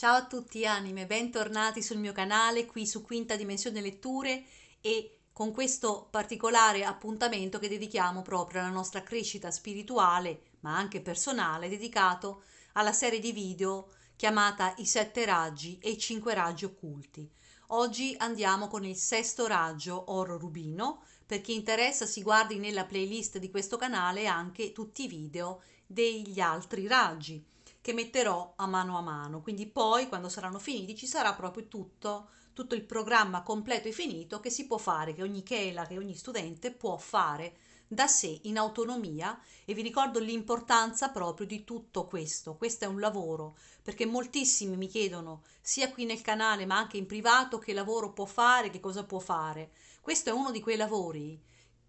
Ciao a tutti anime, bentornati sul mio canale qui su Quinta Dimensione Letture e con questo particolare appuntamento che dedichiamo proprio alla nostra crescita spirituale ma anche personale dedicato alla serie di video chiamata I sette raggi e i cinque raggi occulti. Oggi andiamo con il sesto raggio oro rubino, per chi interessa si guardi nella playlist di questo canale anche tutti i video degli altri raggi che metterò a mano a mano. Quindi poi quando saranno finiti ci sarà proprio tutto, tutto il programma completo e finito che si può fare, che ogni chela, che ogni studente può fare da sé in autonomia e vi ricordo l'importanza proprio di tutto questo. Questo è un lavoro perché moltissimi mi chiedono sia qui nel canale ma anche in privato che lavoro può fare, che cosa può fare. Questo è uno di quei lavori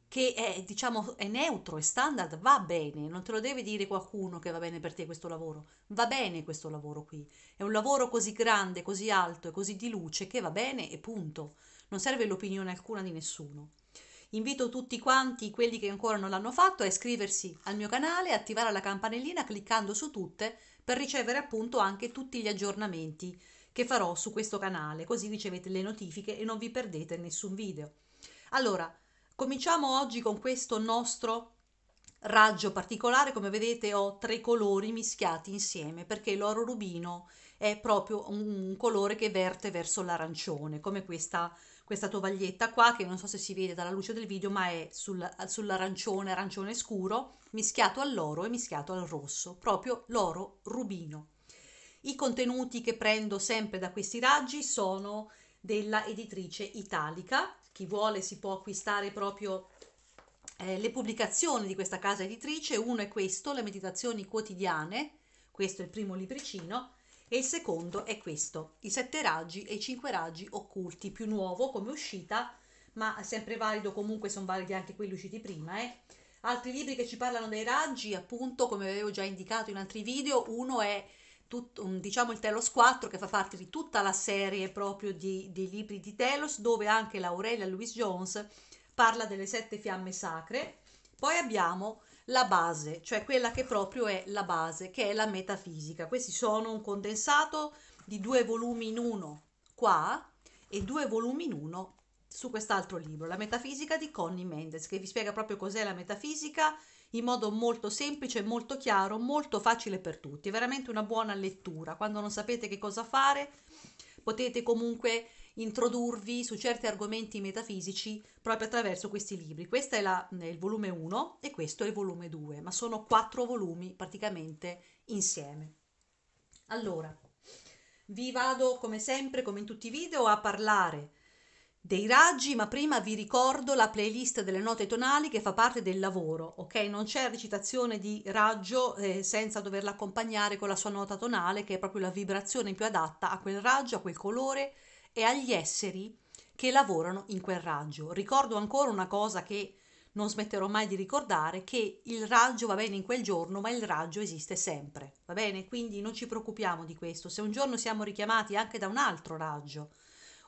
che è, diciamo, è neutro, e standard, va bene, non te lo deve dire qualcuno che va bene per te questo lavoro, va bene questo lavoro qui, è un lavoro così grande, così alto e così di luce che va bene e punto, non serve l'opinione alcuna di nessuno. Invito tutti quanti, quelli che ancora non l'hanno fatto, a iscriversi al mio canale, attivare la campanellina cliccando su tutte per ricevere appunto anche tutti gli aggiornamenti che farò su questo canale, così ricevete le notifiche e non vi perdete nessun video. Allora, Cominciamo oggi con questo nostro raggio particolare, come vedete ho tre colori mischiati insieme perché l'oro rubino è proprio un colore che verte verso l'arancione, come questa, questa tovaglietta qua che non so se si vede dalla luce del video ma è sul, sull'arancione, arancione scuro, mischiato all'oro e mischiato al rosso, proprio l'oro rubino. I contenuti che prendo sempre da questi raggi sono della editrice italica chi vuole si può acquistare proprio eh, le pubblicazioni di questa casa editrice, uno è questo, le meditazioni quotidiane, questo è il primo libricino, e il secondo è questo, i sette raggi e i cinque raggi occulti, più nuovo come uscita, ma sempre valido comunque, sono validi anche quelli usciti prima. Eh. Altri libri che ci parlano dei raggi, appunto, come avevo già indicato in altri video, uno è tut, diciamo il Telos 4 che fa parte di tutta la serie proprio di, di libri di Telos dove anche l'Aurelia Louise Jones parla delle sette fiamme sacre. Poi abbiamo la base, cioè quella che proprio è la base, che è la metafisica. Questi sono un condensato di due volumi in uno qua e due volumi in uno su quest'altro libro, La metafisica di Connie Mendes, che vi spiega proprio cos'è la metafisica in modo molto semplice, molto chiaro, molto facile per tutti. È veramente una buona lettura. Quando non sapete che cosa fare, potete comunque introdurvi su certi argomenti metafisici proprio attraverso questi libri. Questo è, la, il volume 1 e questo è il volume 2, ma sono quattro volumi praticamente insieme. Allora, vi vado come sempre, come in tutti i video, a parlare dei raggi, ma prima vi ricordo la playlist delle note tonali che fa parte del lavoro, ok? Non c'è recitazione di raggio eh, senza doverla accompagnare con la sua nota tonale, che è proprio la vibrazione più adatta a quel raggio, a quel colore e agli esseri che lavorano in quel raggio. Ricordo ancora una cosa che non smetterò mai di ricordare che il raggio va bene in quel giorno, ma il raggio esiste sempre, va bene? Quindi non ci preoccupiamo di questo. Se un giorno siamo richiamati anche da un altro raggio,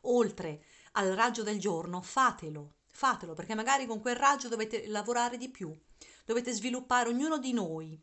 oltre al raggio del giorno, fatelo, fatelo, perché magari con quel raggio dovete lavorare di più, dovete sviluppare, ognuno di noi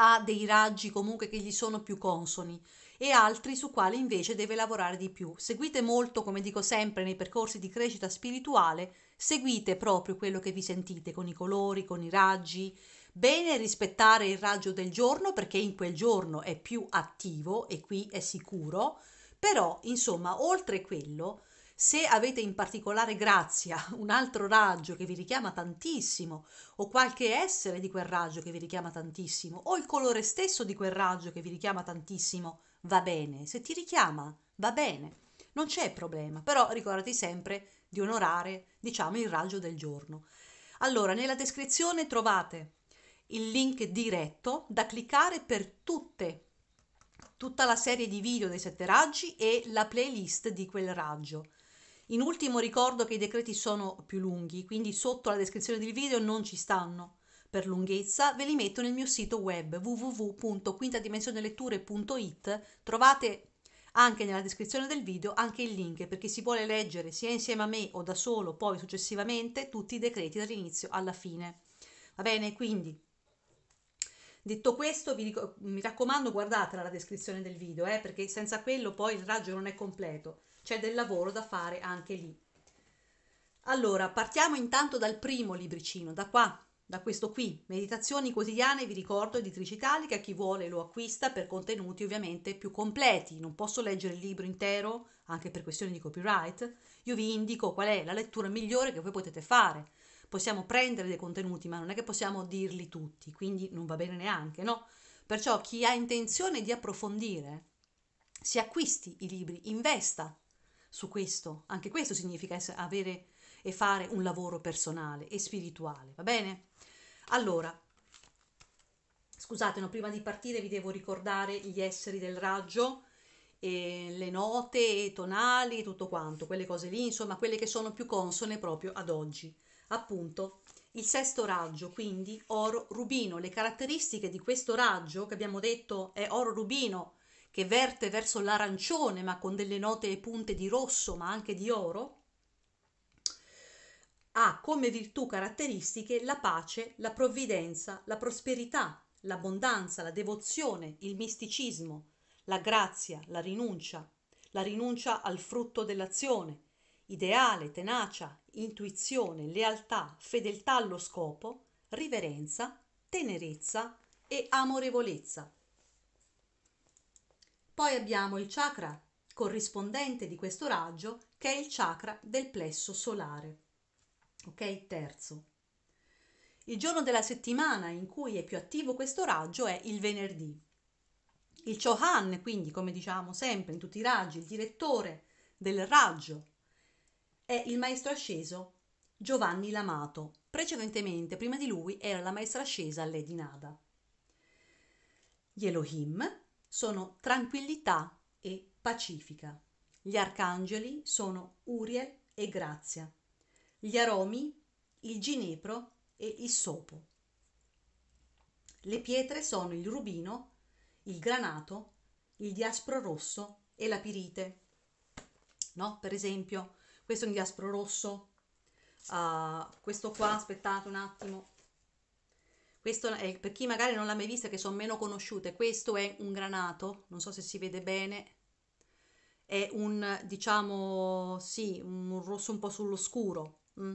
ha dei raggi comunque che gli sono più consoni e altri su quali invece deve lavorare di più. Seguite molto, come dico sempre, nei percorsi di crescita spirituale, seguite proprio quello che vi sentite con i colori, con i raggi. Bene rispettare il raggio del giorno perché in quel giorno è più attivo e qui è sicuro, però insomma, oltre quello, se avete in particolare grazia un altro raggio che vi richiama tantissimo, o qualche essere di quel raggio che vi richiama tantissimo, o il colore stesso di quel raggio che vi richiama tantissimo, va bene. Se ti richiama, va bene. Non c'è problema, però ricordati sempre di onorare, diciamo, il raggio del giorno. Allora, nella descrizione trovate il link diretto da cliccare per tutte, tutta la serie di video dei sette raggi e la playlist di quel raggio. In ultimo ricordo che i decreti sono più lunghi, quindi sotto la descrizione del video non ci stanno. Per lunghezza ve li metto nel mio sito web www.quintadimensioneletture.it, trovate anche nella descrizione del video anche il link per chi si vuole leggere sia insieme a me o da solo, poi successivamente tutti i decreti dall'inizio alla fine. Va bene, quindi Detto questo, dico, mi raccomando, guardatela la descrizione del video, eh, perché senza quello poi il raggio non è completo c'è del lavoro da fare anche lì. Allora, partiamo intanto dal primo libricino, da qua, da questo qui, Meditazioni quotidiane, vi ricordo, editrice italica, chi vuole lo acquista per contenuti ovviamente più completi, non posso leggere il libro intero, anche per questioni di copyright, io vi indico qual è la lettura migliore che voi potete fare. Possiamo prendere dei contenuti, ma non è che possiamo dirli tutti, quindi non va bene neanche, no? Perciò chi ha intenzione di approfondire, si acquisti i libri, investa su questo. Anche questo significa essere, avere e fare un lavoro personale e spirituale, va bene? Allora, scusate, no, prima di partire vi devo ricordare gli esseri del raggio, e le note tonali, e tutto quanto, quelle cose lì, insomma, quelle che sono più consone proprio ad oggi. Appunto, il sesto raggio, quindi oro rubino, le caratteristiche di questo raggio che abbiamo detto è oro rubino, che verte verso l'arancione ma con delle note e punte di rosso ma anche di oro, ha come virtù caratteristiche la pace, la provvidenza, la prosperità, l'abbondanza, la devozione, il misticismo, la grazia, la rinuncia, la rinuncia al frutto dell'azione, ideale, tenacia, intuizione, lealtà, fedeltà allo scopo, riverenza, tenerezza e amorevolezza. Poi abbiamo il chakra corrispondente di questo raggio che è il chakra del plesso solare. Ok, terzo. Il giorno della settimana in cui è più attivo questo raggio è il venerdì. Il Chohan, quindi, come diciamo sempre in tutti i raggi, il direttore del raggio è il maestro asceso Giovanni Lamato. Precedentemente, prima di lui, era la maestra ascesa Lady Nada. Gli Elohim, sono tranquillità e pacifica. Gli arcangeli sono Uriel e Grazia. Gli aromi, il ginepro e il sopo. Le pietre sono il rubino, il granato, il diaspro rosso e la pirite. No? Per esempio, questo è un diaspro rosso, uh, questo qua, aspettate un attimo, questo è, eh, per chi magari non l'ha mai vista, che sono meno conosciute, questo è un granato, non so se si vede bene, è un, diciamo, sì, un rosso un po' sullo scuro, mm,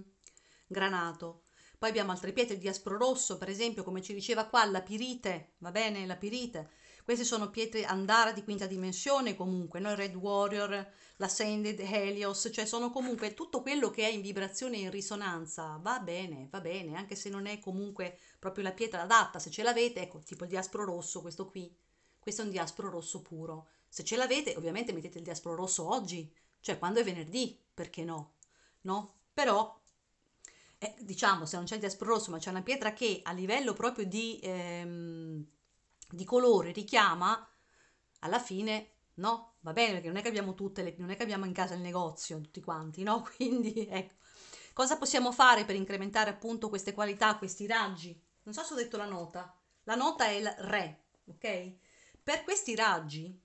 granato. Poi abbiamo altre pietre di aspro rosso, per esempio, come ci diceva qua, la pirite, va bene, la pirite, queste sono pietre andara di quinta dimensione comunque, no? Red Warrior, l'Ascended Helios, cioè sono comunque tutto quello che è in vibrazione e in risonanza, va bene, va bene, anche se non è comunque proprio la pietra adatta, se ce l'avete, ecco, tipo il diaspro rosso, questo qui, questo è un diaspro rosso puro. Se ce l'avete, ovviamente mettete il diaspro rosso oggi, cioè quando è venerdì, perché no? No? Però eh, diciamo, se non c'è il diaspro rosso, ma c'è una pietra che a livello proprio di ehm, di colore richiama, alla fine no, va bene perché non è che abbiamo tutte, le, non è che abbiamo in casa il negozio tutti quanti, no? Quindi ecco, cosa possiamo fare per incrementare appunto queste qualità, questi raggi? Non so se ho detto la nota, la nota è il re, ok? Per questi raggi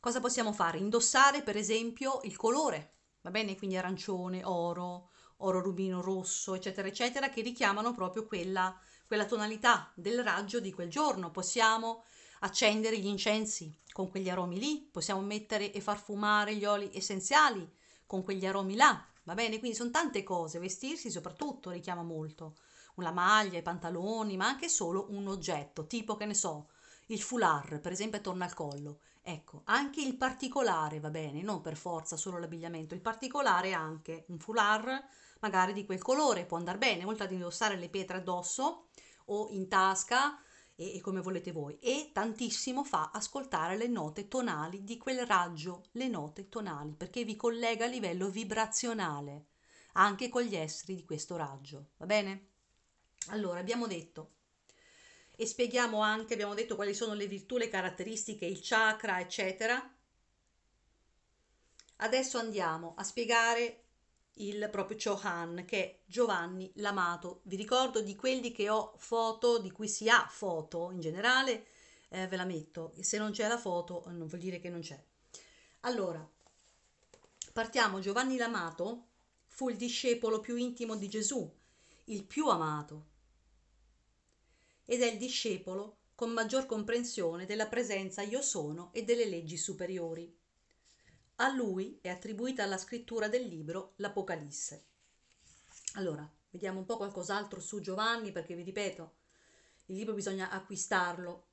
cosa possiamo fare? Indossare per esempio il colore, va bene? Quindi arancione, oro, oro rubino rosso, eccetera, eccetera, che richiamano proprio quella quella tonalità del raggio di quel giorno, possiamo accendere gli incensi con quegli aromi lì, possiamo mettere e far fumare gli oli essenziali con quegli aromi là, va bene? Quindi sono tante cose, vestirsi soprattutto richiama molto, una maglia, i pantaloni, ma anche solo un oggetto, tipo che ne so, il foulard, per esempio, attorno al collo. Ecco, anche il particolare va bene, non per forza solo l'abbigliamento, il particolare anche un foulard magari di quel colore può andare bene, oltre ad indossare le pietre addosso, o in tasca e, e come volete voi e tantissimo fa ascoltare le note tonali di quel raggio, le note tonali, perché vi collega a livello vibrazionale anche con gli esseri di questo raggio, va bene? Allora, abbiamo detto e spieghiamo anche, abbiamo detto quali sono le virtù, le caratteristiche, il chakra, eccetera. Adesso andiamo a spiegare il proprio Chohan, che è Giovanni Lamato. Vi ricordo di quelli che ho foto, di cui si ha foto in generale, eh, ve la metto. Se non c'è la foto non vuol dire che non c'è. Allora, partiamo. Giovanni Lamato fu il discepolo più intimo di Gesù, il più amato, ed è il discepolo con maggior comprensione della presenza io sono e delle leggi superiori. A lui è attribuita la scrittura del libro L'Apocalisse. Allora, vediamo un po' qualcos'altro su Giovanni perché vi ripeto, il libro bisogna acquistarlo,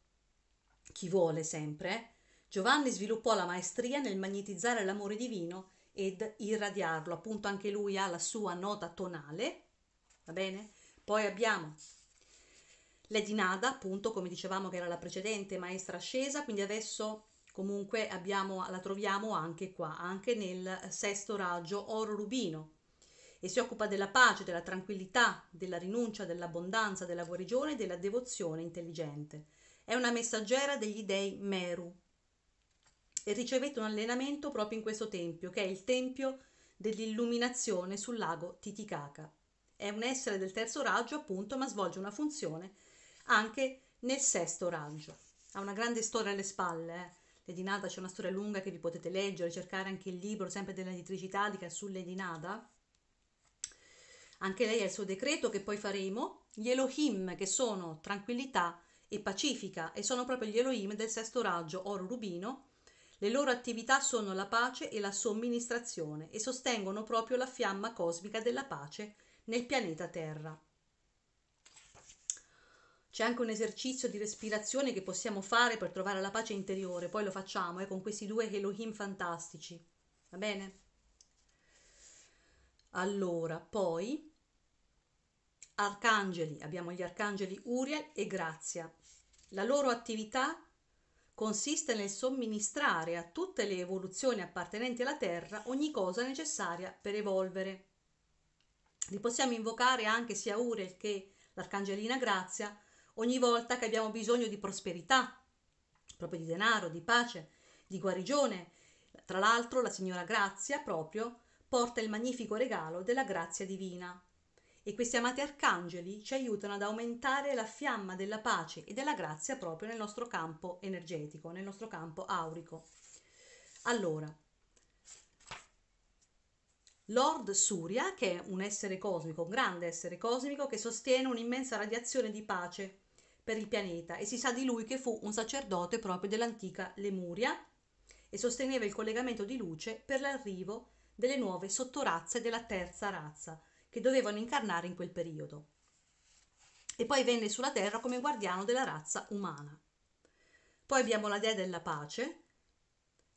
chi vuole sempre. Eh. Giovanni sviluppò la maestria nel magnetizzare l'amore divino ed irradiarlo, appunto anche lui ha la sua nota tonale, va bene? Poi abbiamo Lady Nada, appunto come dicevamo che era la precedente maestra ascesa, quindi adesso comunque abbiamo, la troviamo anche qua, anche nel sesto raggio oro rubino e si occupa della pace, della tranquillità, della rinuncia, dell'abbondanza, della guarigione e della devozione intelligente. È una messaggera degli dei Meru e ricevette un allenamento proprio in questo tempio, che è il tempio dell'illuminazione sul lago Titicaca. È un essere del terzo raggio, appunto, ma svolge una funzione anche nel sesto raggio. Ha una grande storia alle spalle, eh? Lady Nada c'è una storia lunga che vi potete leggere, cercare anche il libro sempre della editrice italica su Nada. Anche lei ha il suo decreto che poi faremo. Gli Elohim che sono tranquillità e pacifica e sono proprio gli Elohim del sesto raggio oro rubino. Le loro attività sono la pace e la somministrazione e sostengono proprio la fiamma cosmica della pace nel pianeta Terra. C'è anche un esercizio di respirazione che possiamo fare per trovare la pace interiore, poi lo facciamo eh, con questi due Elohim fantastici. Va bene? Allora, poi arcangeli, abbiamo gli arcangeli Uriel e Grazia. La loro attività consiste nel somministrare a tutte le evoluzioni appartenenti alla Terra ogni cosa necessaria per evolvere. Li possiamo invocare anche sia Uriel che l'Arcangelina Grazia ogni volta che abbiamo bisogno di prosperità, proprio di denaro, di pace, di guarigione. Tra l'altro la signora Grazia proprio porta il magnifico regalo della grazia divina. E questi amati arcangeli ci aiutano ad aumentare la fiamma della pace e della grazia proprio nel nostro campo energetico, nel nostro campo aurico. Allora, Lord Surya, che è un essere cosmico, un grande essere cosmico che sostiene un'immensa radiazione di pace per il pianeta e si sa di lui che fu un sacerdote proprio dell'antica Lemuria e sosteneva il collegamento di luce per l'arrivo delle nuove sottorazze della terza razza che dovevano incarnare in quel periodo. E poi venne sulla Terra come guardiano della razza umana. Poi abbiamo la dea della pace,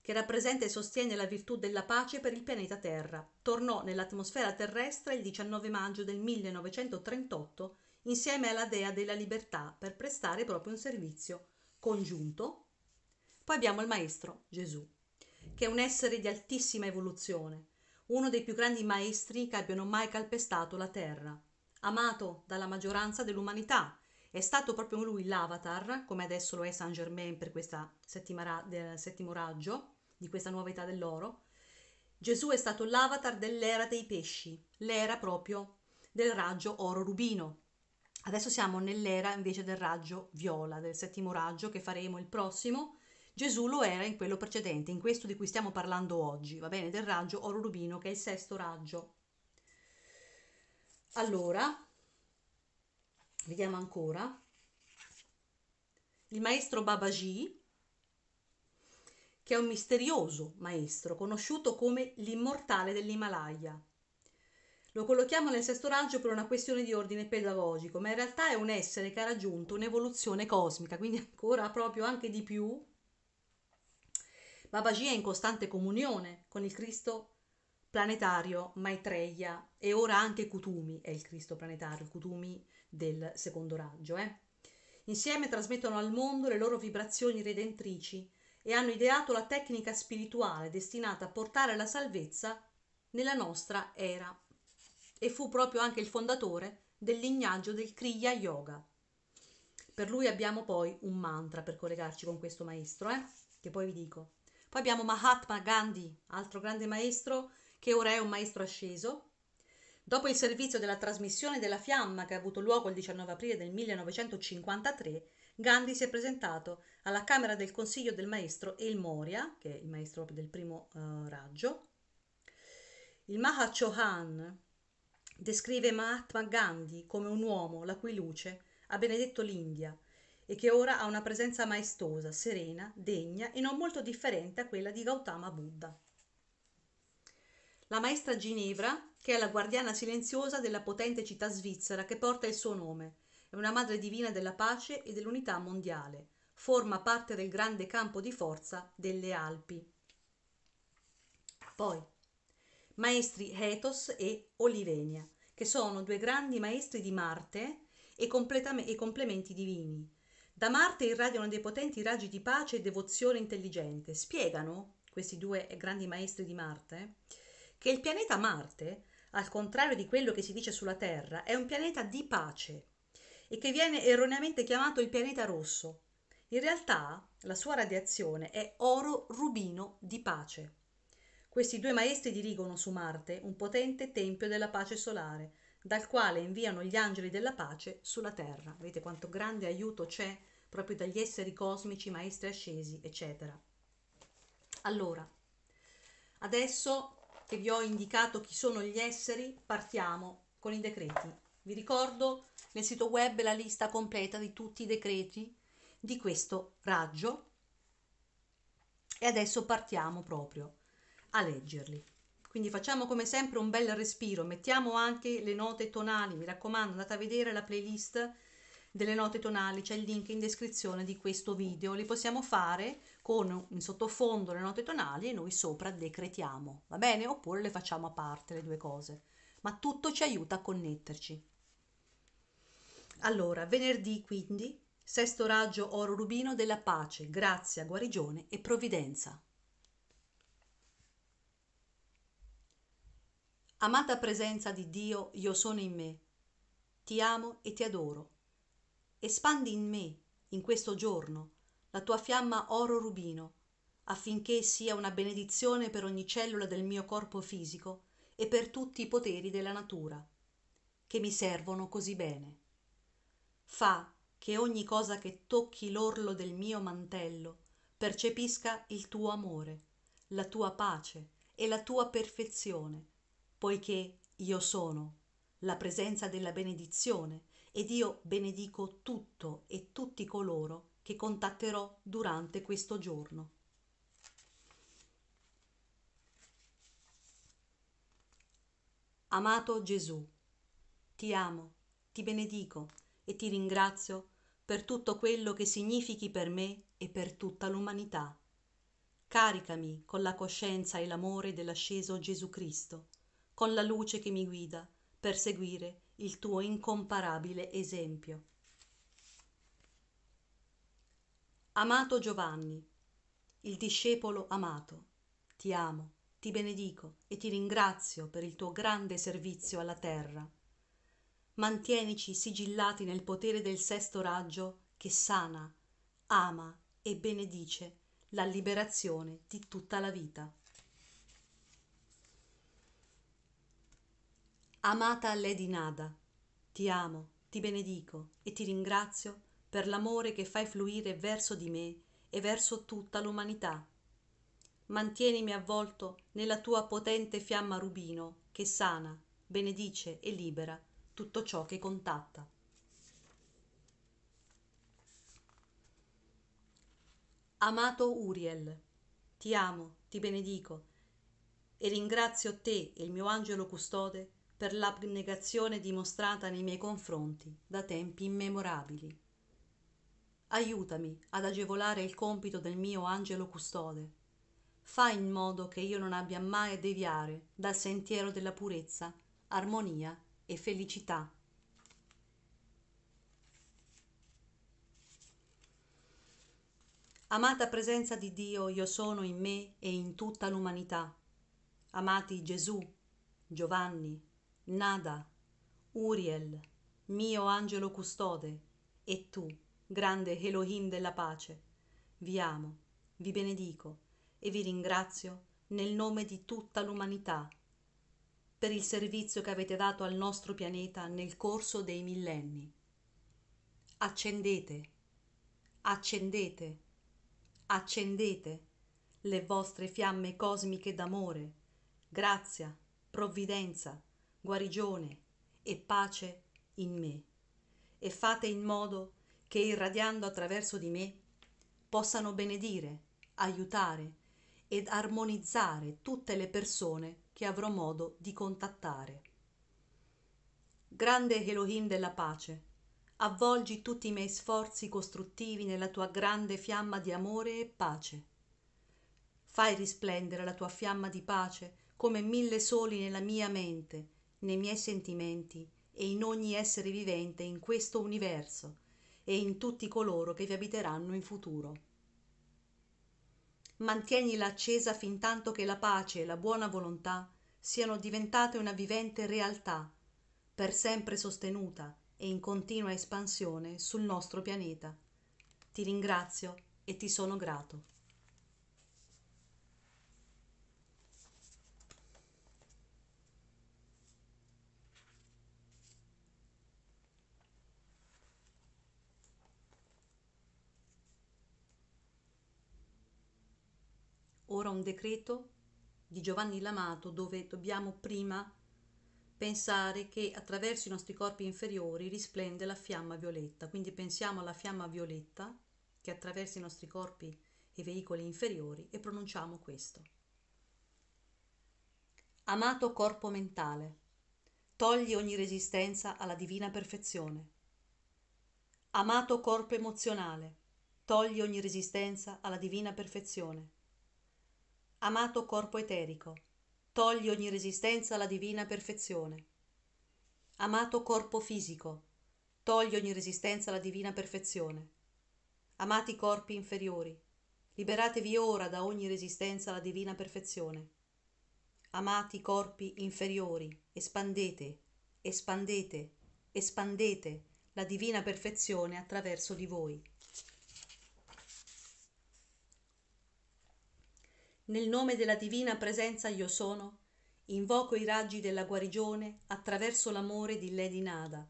che rappresenta e sostiene la virtù della pace per il pianeta Terra. Tornò nell'atmosfera terrestre il 19 maggio del 1938 insieme alla dea della libertà per prestare proprio un servizio congiunto. Poi abbiamo il Maestro Gesù, che è un essere di altissima evoluzione, uno dei più grandi maestri che abbiano mai calpestato la terra, amato dalla maggioranza dell'umanità. È stato proprio lui l'avatar, come adesso lo è Saint Germain per questa settima del settimo raggio di questa nuova età dell'oro. Gesù è stato l'avatar dell'era dei pesci, l'era proprio del raggio oro-rubino, Adesso siamo nell'era invece del raggio viola, del settimo raggio che faremo il prossimo. Gesù lo era in quello precedente, in questo di cui stiamo parlando oggi, va bene? Del raggio oro rubino che è il sesto raggio. Allora, vediamo ancora. Il maestro Babaji, che è un misterioso maestro conosciuto come l'immortale dell'Himalaya, lo collochiamo nel sesto raggio per una questione di ordine pedagogico, ma in realtà è un essere che ha raggiunto un'evoluzione cosmica, quindi ancora proprio anche di più. Babaji è in costante comunione con il Cristo planetario Maitreya e ora anche Kutumi è il Cristo planetario, Kutumi del secondo raggio. Eh? Insieme trasmettono al mondo le loro vibrazioni redentrici e hanno ideato la tecnica spirituale destinata a portare la salvezza nella nostra era e fu proprio anche il fondatore del lignaggio del Kriya Yoga. Per lui abbiamo poi un mantra per collegarci con questo maestro, eh? che poi vi dico. Poi abbiamo Mahatma Gandhi, altro grande maestro che ora è un maestro asceso. Dopo il servizio della trasmissione della fiamma che ha avuto luogo il 19 aprile del 1953, Gandhi si è presentato alla Camera del Consiglio del maestro El Moria, che è il maestro del primo uh, raggio. Il Mahachohan, descrive Mahatma Gandhi come un uomo la cui luce ha benedetto l'India e che ora ha una presenza maestosa, serena, degna e non molto differente a quella di Gautama Buddha. La maestra Ginevra, che è la guardiana silenziosa della potente città svizzera che porta il suo nome, è una madre divina della pace e dell'unità mondiale, forma parte del grande campo di forza delle Alpi. Poi, maestri Hetos e Olivenia che sono due grandi maestri di Marte e, completam- e complementi divini. Da Marte irradiano dei potenti raggi di pace e devozione intelligente. Spiegano, questi due grandi maestri di Marte, che il pianeta Marte, al contrario di quello che si dice sulla Terra, è un pianeta di pace e che viene erroneamente chiamato il pianeta rosso. In realtà la sua radiazione è oro-rubino di pace. Questi due maestri dirigono su Marte un potente tempio della pace solare, dal quale inviano gli angeli della pace sulla Terra. Vedete quanto grande aiuto c'è proprio dagli esseri cosmici, maestri ascesi, eccetera. Allora, adesso che vi ho indicato chi sono gli esseri, partiamo con i decreti. Vi ricordo nel sito web la lista completa di tutti i decreti di questo raggio. E adesso partiamo proprio a leggerli. Quindi facciamo come sempre un bel respiro, mettiamo anche le note tonali, mi raccomando andate a vedere la playlist delle note tonali, c'è il link in descrizione di questo video, li possiamo fare con in sottofondo le note tonali e noi sopra decretiamo, va bene? Oppure le facciamo a parte le due cose, ma tutto ci aiuta a connetterci. Allora, venerdì quindi, sesto raggio oro rubino della pace, grazia, guarigione e provvidenza. amata presenza di Dio, io sono in me. Ti amo e ti adoro. Espandi in me, in questo giorno, la tua fiamma oro rubino, affinché sia una benedizione per ogni cellula del mio corpo fisico e per tutti i poteri della natura, che mi servono così bene. Fa che ogni cosa che tocchi l'orlo del mio mantello percepisca il tuo amore, la tua pace e la tua perfezione poiché io sono la presenza della benedizione ed io benedico tutto e tutti coloro che contatterò durante questo giorno. Amato Gesù, ti amo, ti benedico e ti ringrazio per tutto quello che significhi per me e per tutta l'umanità. Caricami con la coscienza e l'amore dell'asceso Gesù Cristo con la luce che mi guida per seguire il tuo incomparabile esempio. Amato Giovanni, il discepolo amato, ti amo, ti benedico e ti ringrazio per il tuo grande servizio alla terra. Mantienici sigillati nel potere del sesto raggio che sana, ama e benedice la liberazione di tutta la vita. amata lady nada ti amo ti benedico e ti ringrazio per l'amore che fai fluire verso di me e verso tutta l'umanità mantienimi avvolto nella tua potente fiamma rubino che sana benedice e libera tutto ciò che contatta amato uriel ti amo ti benedico e ringrazio te e il mio angelo custode per l'abnegazione dimostrata nei miei confronti da tempi immemorabili. Aiutami ad agevolare il compito del mio angelo custode. Fa in modo che io non abbia mai a deviare dal sentiero della purezza, armonia e felicità. Amata presenza di Dio, io sono in me e in tutta l'umanità. Amati Gesù, Giovanni, nada uriel mio angelo custode e tu grande elohim della pace vi amo vi benedico e vi ringrazio nel nome di tutta l'umanità per il servizio che avete dato al nostro pianeta nel corso dei millenni accendete accendete accendete le vostre fiamme cosmiche d'amore grazia provvidenza guarigione e pace in me e fate in modo che irradiando attraverso di me possano benedire, aiutare ed armonizzare tutte le persone che avrò modo di contattare. Grande Elohim della pace, avvolgi tutti i miei sforzi costruttivi nella tua grande fiamma di amore e pace. Fai risplendere la tua fiamma di pace come mille soli nella mia mente nei miei sentimenti e in ogni essere vivente in questo universo e in tutti coloro che vi abiteranno in futuro. Mantienila accesa tanto che la pace e la buona volontà siano diventate una vivente realtà, per sempre sostenuta e in continua espansione sul nostro pianeta. Ti ringrazio e ti sono grato. ora un decreto di Giovanni Lamato dove dobbiamo prima pensare che attraverso i nostri corpi inferiori risplende la fiamma violetta. Quindi pensiamo alla fiamma violetta che attraversa i nostri corpi e veicoli inferiori e pronunciamo questo. Amato corpo mentale, togli ogni resistenza alla divina perfezione. Amato corpo emozionale, togli ogni resistenza alla divina perfezione amato corpo eterico, togli ogni resistenza alla divina perfezione. Amato corpo fisico, togli ogni resistenza alla divina perfezione. Amati corpi inferiori, liberatevi ora da ogni resistenza alla divina perfezione. Amati corpi inferiori, espandete, espandete, espandete la divina perfezione attraverso di voi. nel nome della divina presenza io sono invoco i raggi della guarigione attraverso l'amore di lady nada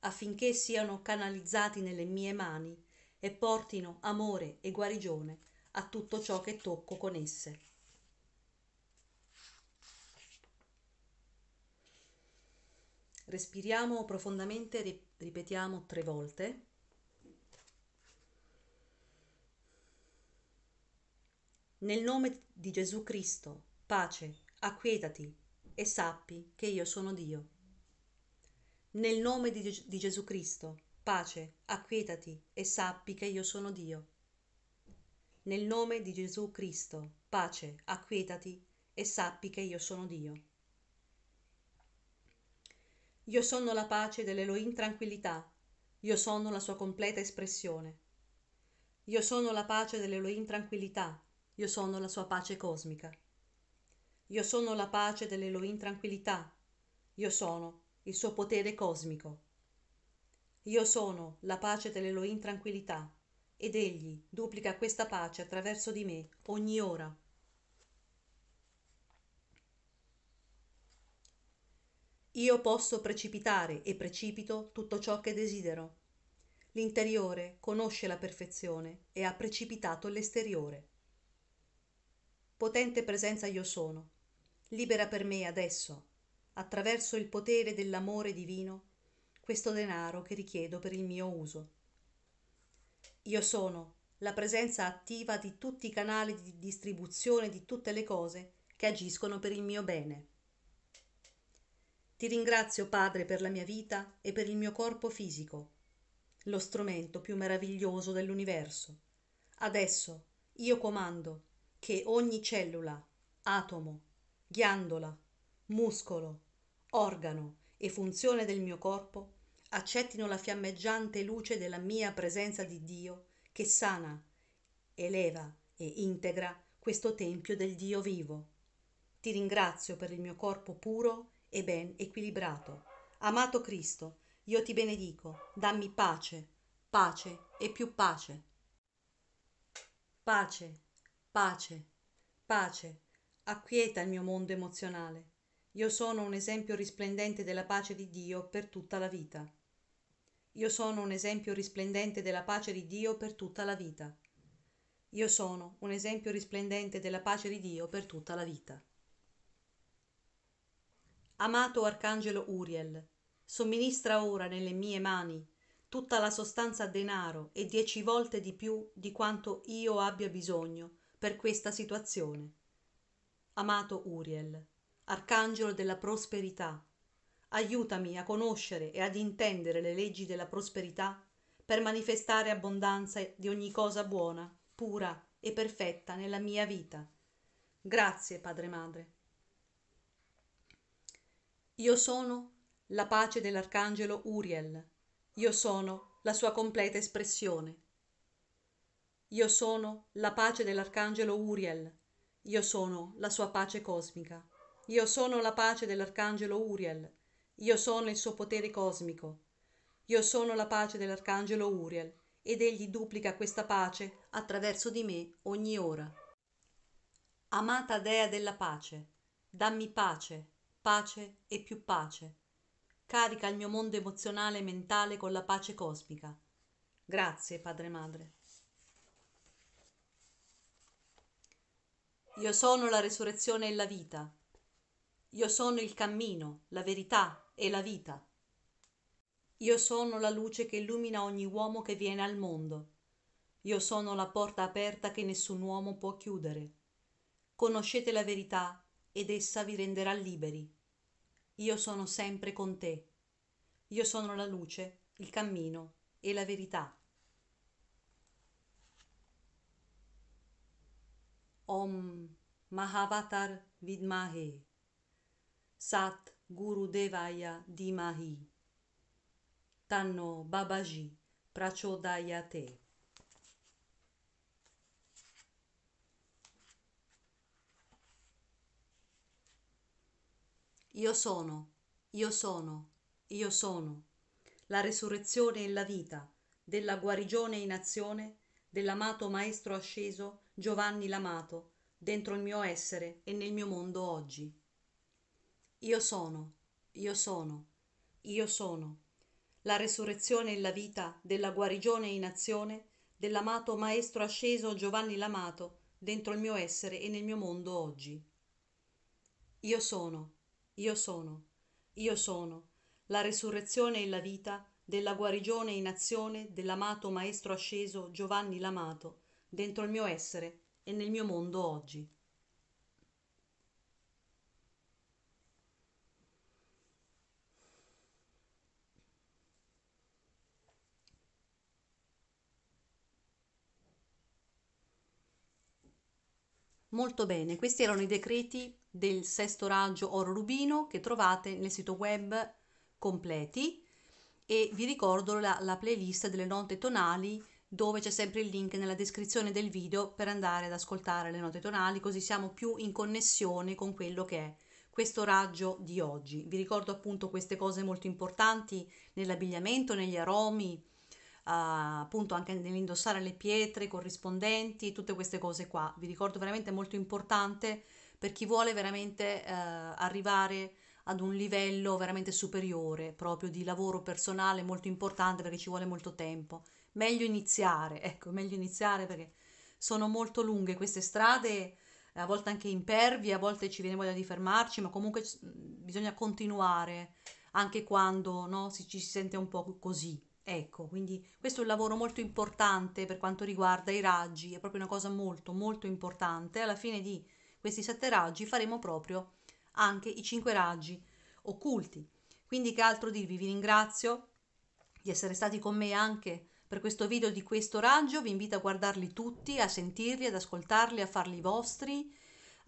affinché siano canalizzati nelle mie mani e portino amore e guarigione a tutto ciò che tocco con esse respiriamo profondamente ripetiamo tre volte Nel nome di Gesù Cristo, pace, acquietati e sappi che io sono Dio. Nel nome di, di, Gesù Cristo, pace, acquietati e sappi che io sono Dio. Nel nome di Gesù Cristo, pace, acquietati e sappi che io sono Dio. Io sono la pace dell'Elohim tranquillità, io sono la sua completa espressione. Io sono la pace dell'Elohim tranquillità, io sono la sua pace cosmica. Io sono la pace dell'Elohim tranquillità. Io sono il suo potere cosmico. Io sono la pace dell'Elohim tranquillità ed egli duplica questa pace attraverso di me ogni ora. Io posso precipitare e precipito tutto ciò che desidero. L'interiore conosce la perfezione e ha precipitato l'esteriore potente presenza io sono, libera per me adesso, attraverso il potere dell'amore divino, questo denaro che richiedo per il mio uso. Io sono la presenza attiva di tutti i canali di distribuzione di tutte le cose che agiscono per il mio bene. Ti ringrazio, Padre, per la mia vita e per il mio corpo fisico, lo strumento più meraviglioso dell'universo. Adesso io comando che ogni cellula atomo ghiandola muscolo organo e funzione del mio corpo accettino la fiammeggiante luce della mia presenza di dio che sana eleva e integra questo tempio del dio vivo ti ringrazio per il mio corpo puro e ben equilibrato amato cristo io ti benedico dammi pace pace e più pace pace pace pace acquieta il mio mondo emozionale io sono un esempio risplendente della pace di Dio per tutta la vita io sono un esempio risplendente della pace di Dio per tutta la vita io sono un esempio risplendente della pace di Dio per tutta la vita Amato Arcangelo Uriel, somministra ora nelle mie mani tutta la sostanza denaro e dieci volte di più di quanto io abbia bisogno per questa situazione. Amato Uriel, arcangelo della prosperità, aiutami a conoscere e ad intendere le leggi della prosperità per manifestare abbondanza di ogni cosa buona, pura e perfetta nella mia vita. Grazie, Padre Madre. Io sono la pace dell'arcangelo Uriel. Io sono la sua completa espressione. Io sono la pace dell'arcangelo Uriel. Io sono la sua pace cosmica. Io sono la pace dell'arcangelo Uriel. Io sono il suo potere cosmico. Io sono la pace dell'arcangelo Uriel ed egli duplica questa pace attraverso di me ogni ora. Amata dea della pace, dammi pace, pace e più pace. Carica il mio mondo emozionale e mentale con la pace cosmica. Grazie, Padre Madre. Io sono la resurrezione e la vita. Io sono il cammino, la verità e la vita. Io sono la luce che illumina ogni uomo che viene al mondo. Io sono la porta aperta che nessun uomo può chiudere. Conoscete la verità ed essa vi renderà liberi. Io sono sempre con te. Io sono la luce, il cammino e la verità. Om Mahavatar Vidmahe Sat Guru Devaya Dimahi Tanno Babaji Prachodayate Io sono, io sono, io sono, la resurrezione e la vita, della guarigione in azione, dell'amato Maestro asceso, Giovanni Lamato, dentro il mio essere e nel mio mondo oggi. Io sono, io sono, io sono, la resurrezione e la vita della guarigione in azione dell'amato Maestro asceso Giovanni Lamato dentro il mio essere e nel mio mondo oggi. Io sono, io sono, io sono, la resurrezione e la vita della guarigione in azione dell'amato Maestro asceso Giovanni Lamato dentro dentro il mio essere e nel mio mondo oggi. Molto bene, questi erano i decreti del sesto raggio oro rubino che trovate nel sito web completi e vi ricordo la, la playlist delle note tonali dove c'è sempre il link nella descrizione del video per andare ad ascoltare le note tonali, così siamo più in connessione con quello che è questo raggio di oggi. Vi ricordo appunto queste cose molto importanti nell'abbigliamento, negli aromi, Uh, appunto anche nell'indossare le pietre corrispondenti, tutte queste cose qua. Vi ricordo veramente molto importante per chi vuole veramente uh, arrivare ad un livello veramente superiore proprio di lavoro personale molto importante perché ci vuole molto tempo meglio iniziare, ecco, meglio iniziare perché sono molto lunghe queste strade, a volte anche impervie, a volte ci viene voglia di fermarci, ma comunque bisogna continuare anche quando no, si, ci si sente un po' così. Ecco, quindi questo è un lavoro molto importante per quanto riguarda i raggi, è proprio una cosa molto molto importante. Alla fine di questi sette raggi faremo proprio anche i cinque raggi occulti. Quindi che altro dirvi? Vi ringrazio di essere stati con me anche per questo video di questo raggio vi invito a guardarli tutti, a sentirli, ad ascoltarli, a farli vostri,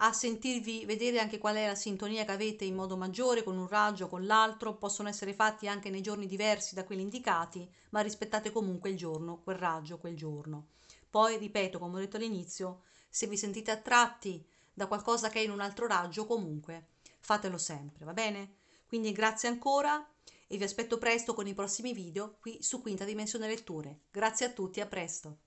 a sentirvi vedere anche qual è la sintonia che avete in modo maggiore con un raggio o con l'altro, possono essere fatti anche nei giorni diversi da quelli indicati, ma rispettate comunque il giorno, quel raggio, quel giorno. Poi, ripeto, come ho detto all'inizio, se vi sentite attratti da qualcosa che è in un altro raggio, comunque fatelo sempre, va bene? Quindi grazie ancora e vi aspetto presto con i prossimi video qui su Quinta Dimensione Letture. Grazie a tutti, a presto!